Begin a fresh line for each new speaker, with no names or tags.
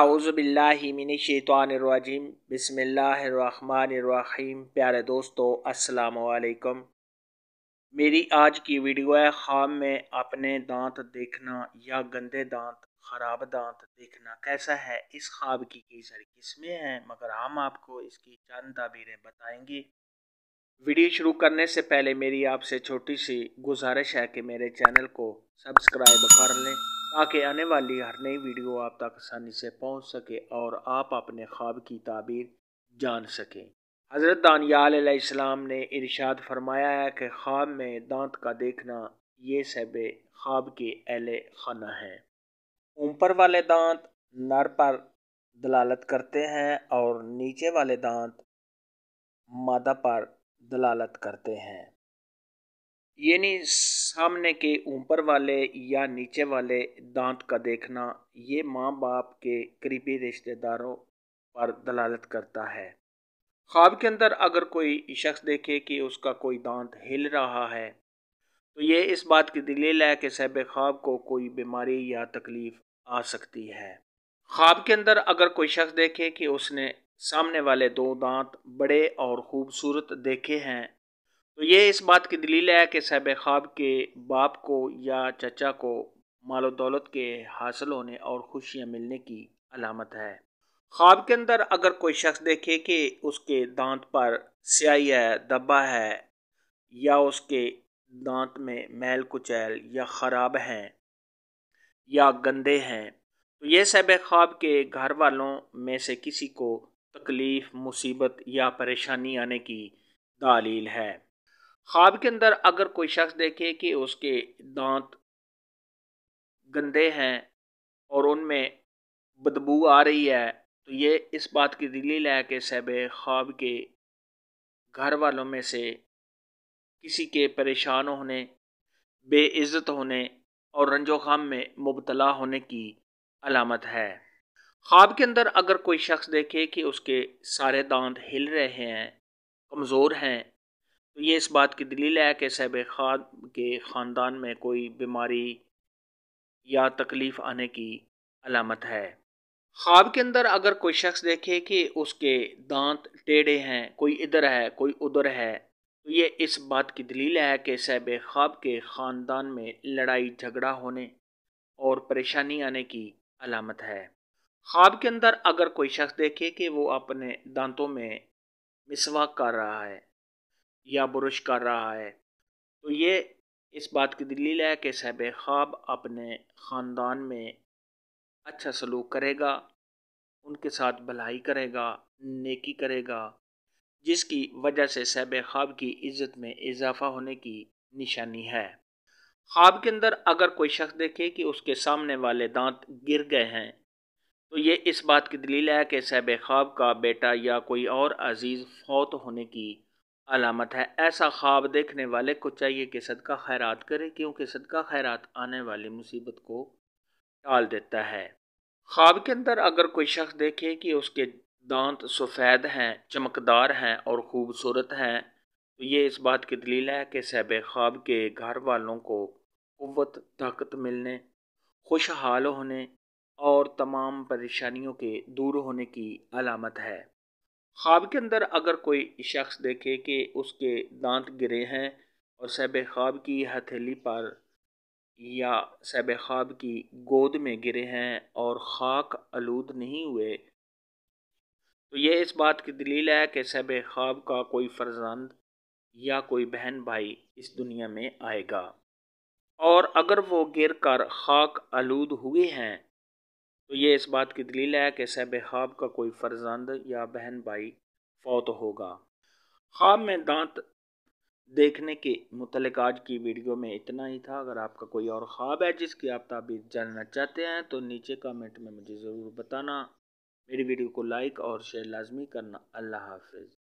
आउज़बिल्लिमिनशैतवानरवाजीम बसमिल्लाम प्यारे दोस्तों अस्सलाम वालेकुम मेरी आज की वीडियो है ख्वाब में अपने दांत देखना या गंदे दांत ख़राब दांत देखना कैसा है इस ख्वाब की कई सारी किस्में हैं मगर हम आपको इसकी चंद तबीरें बताएंगे वीडियो शुरू करने से पहले मेरी आपसे छोटी सी गुजारिश है कि मेरे चैनल को सब्सक्राइब कर लें ताकि आने वाली हर नई वीडियो आप तक आसानी से पहुंच सके और आप अपने ख्वाब की ताबीर जान सकें हज़रत दानियाल ने इरशाद फरमाया है कि ख्वाब में दांत का देखना ये सब ख्वाब के अहल खाना है ऊपर वाले दांत नर पर दलालत करते हैं और नीचे वाले दांत मादा पर दलालत करते हैं यानी सामने के ऊपर वाले या नीचे वाले दांत का देखना ये माँ बाप के करीबी रिश्तेदारों पर दलालत करता है ख्वाब के अंदर अगर कोई शख्स देखे कि उसका कोई दांत हिल रहा है तो ये इस बात की दलील है कि सहब ख्वाब को कोई बीमारी या तकलीफ़ आ सकती है ख्वाब के अंदर अगर कोई शख्स देखे कि उसने सामने वाले दो दांत बड़े और खूबसूरत देखे हैं तो ये इस बात की दलील है कि सहब ख्वाब के बाप को या चचा को मालो दौलत के हासिल होने और खुशियाँ मिलने की अलामत है ख्वाब के अंदर अगर कोई शख्स देखे कि उसके दांत पर स्याही है दबा है या उसके दांत में मैल कुचैल या ख़राब हैं या गंदे हैं तो ये सहब ख्वाब के घर वालों में से किसी को तकलीफ़ मुसीबत या परेशानी आने की दालील है ख्वाब के अंदर अगर कोई शख्स देखे कि उसके दांत गंदे हैं और उनमें बदबू आ रही है तो ये इस बात की दलील है कि सैब ख्वाब के घर वालों में से किसी के परेशान होने बेइज्जत होने और रंजो खाम में मुबतला होने की अलामत है ख्वाब के अंदर अगर कोई शख्स देखे कि उसके सारे दांत हिल रहे हैं कमज़ोर हैं तो ये इस बात की दलील है कि सहब खाद के ख़ानदान में कोई बीमारी या तकलीफ़ आने की अलामत है ख्वाब के अंदर अगर कोई शख्स देखे कि उसके दांत टेढ़े हैं कोई इधर है कोई उधर है तो ये इस बात की दलील है कि सहब ख्वाब के ख़ानदान में लड़ाई झगड़ा होने और परेशानी आने की अलामत है ख्वाब के अंदर अगर कोई शख्स देखे कि वो अपने दांतों में मिसवाक कर रहा है या बुरश कर रहा है तो ये इस बात की दलील है कि साहब ख्वाब अपने ख़ानदान में अच्छा सलूक करेगा उनके साथ भलाई करेगा नेकी करेगा जिसकी वजह से सैब ख्वाब की इज़्ज़त में इजाफा होने की निशानी है ख्वाब के अंदर अगर कोई शख्स देखे कि उसके सामने वाले दांत गिर गए हैं तो ये इस बात की दलील है कि सैब ख्वाब का बेटा या कोई और अजीज़ फौत होने की अलामत है ऐसा ख्वाब देखने वाले को चाहिए कि सदका खैरात करे क्योंकि सदका खैरात आने वाली मुसीबत को टाल देता है ख्वाब के अंदर अगर कोई शख्स देखे कि उसके दांत सफ़ेद हैं चमकदार हैं और खूबसूरत हैं तो ये इस बात की दलील है कि सैब ख्वाब के घर वालों को कुत ताकत मिलने खुशहाल होने तमाम परेशानियों के दूर होने की अलामत है ख्वाब के अंदर अगर कोई शख्स देखे कि उसके दांत गिरे हैं और सैब ख्वाब की हथेली पर या सैब ख्वाब की गोद में गिरे हैं और खाक आलूद नहीं हुए तो यह इस बात की दलील है कि सैब ख्वाब का कोई फर्जंद या कोई बहन भाई इस दुनिया में आएगा और अगर वो गिर कर खाक आलूद हुए हैं तो ये इस बात की दलील है कि सैब ख्वाब का कोई फर्जंद या बहन भाई फौत होगा ख्वाब में दांत देखने के मतलब आज की वीडियो में इतना ही था अगर आपका कोई और ख्वाब है जिसकी आप ताबीर जानना चाहते हैं तो नीचे कमेंट में मुझे ज़रूर बताना मेरी वीडियो को लाइक और शेयर लाजमी करना अल्लाह हाफिज़